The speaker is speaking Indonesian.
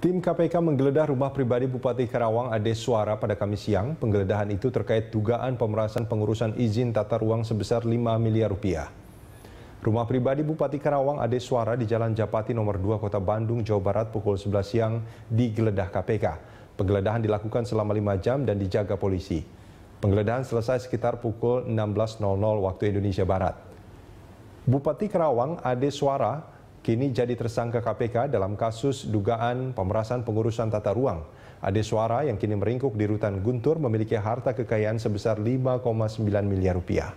Tim KPK menggeledah rumah pribadi Bupati Karawang Ade Suara pada Kamis siang. Penggeledahan itu terkait dugaan pemerasan pengurusan izin tata ruang sebesar 5 miliar rupiah. Rumah pribadi Bupati Karawang Ade Suara di Jalan Japati nomor 2 Kota Bandung, Jawa Barat pukul 11 siang digeledah KPK. Penggeledahan dilakukan selama 5 jam dan dijaga polisi. Penggeledahan selesai sekitar pukul 16.00 waktu Indonesia Barat. Bupati Karawang Ade Suara kini jadi tersangka KPK dalam kasus dugaan pemerasan pengurusan tata ruang. Ade Suara yang kini meringkuk di rutan Guntur memiliki harta kekayaan sebesar 5,9 miliar rupiah.